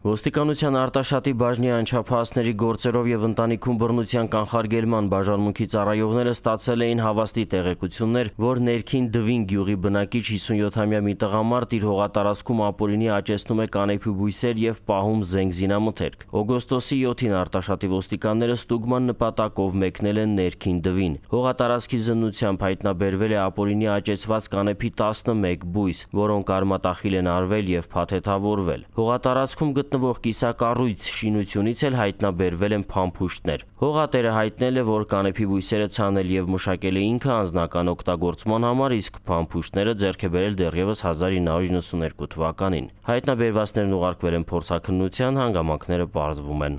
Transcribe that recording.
Ոստիկանության արտաշատի բաժնի անչափահասների գործերով եւ ընտանիքում բռնության կանխարգելման բաժանմունքի ծառայողները ստացել էին հավաստի տեղեկություններ, որ ներքին Դվին գյուղի բնակիչ 57-ամյա մի տղամարդ իր հողատարածքում ապօրինի աճեցնում է կանեփի բույսեր եւ պահում զենգզինամթերք։ Օգոստոսի 7-ին արտաշատի ոստիկանները ստուգման նպատակով մեկնել են ներքին Դվին։ Հողատարածքի զննությամբ հայտնաբերվել է ապօրինի աճեցված կանեփի 11 բույս, որոնք արմատախիլ են արվել եւ փաթեթավորվել։ Հողատարածքում գտ գտնվող կիսակառույց շինությունից էլ հայտնաբերվել են փամփուշտներ։ Հողատերը հայտնել է, որ կանեփի բույսերը ցանել եւ մշակել է ինքը անձնական օգտագործման համար, իսկ փամփուշտները ձեռք է բերել դեռևս 1992 թվականին։ Հայտնաբերվածներն ուղարկվել են փորձաքննության, հանգամանքները պարզվում են։